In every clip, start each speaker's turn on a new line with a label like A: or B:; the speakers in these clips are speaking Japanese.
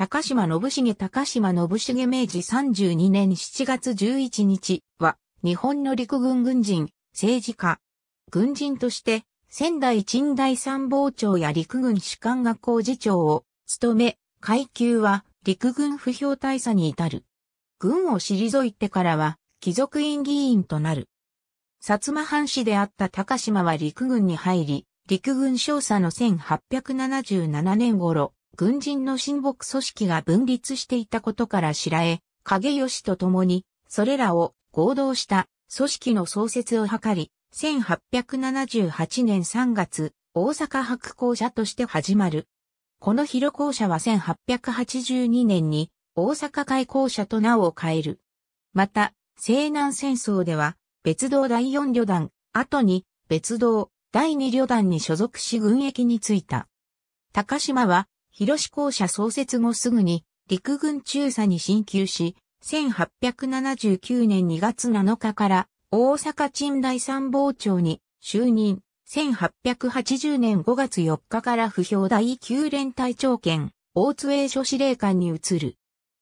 A: 高島信重高島信重明治32年7月11日は、日本の陸軍軍人、政治家、軍人として、仙台鎮大参謀長や陸軍士官学校次長を務め、階級は陸軍不評大佐に至る。軍を退いてからは、貴族院議員となる。薩摩藩士であった高島は陸軍に入り、陸軍少佐の1877年頃、軍人の親睦組織が分立していたことから知られ、影義と共に、それらを合同した組織の創設を図り、1878年3月、大阪白校舎として始まる。この広校舎は1882年に大阪開校舎と名を変える。また、西南戦争では、別道第4旅団、後に別道第2旅団に所属し軍役に就いた。高島は広志校舎創設後すぐに陸軍中佐に進級し、1879年2月7日から大阪鎮大参謀長に就任。1880年5月4日から不評第9連隊長兼大津英所司令官に移る。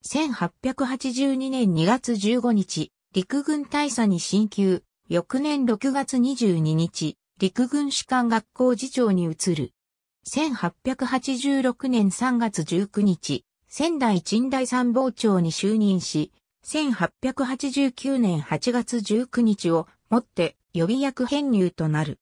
A: 1882年2月15日、陸軍大佐に進級。翌年6月22日、陸軍士官学校次長に移る。1886年3月19日、仙台鎮大参謀長に就任し、1889年8月19日をもって予備役編入となる。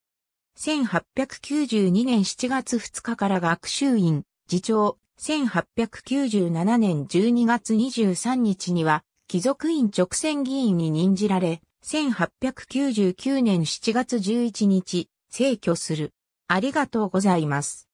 A: 1892年7月2日から学習院、次長、1897年12月23日には、貴族院直選議員に任じられ、1899年7月11日、逝去する。ありがとうございます。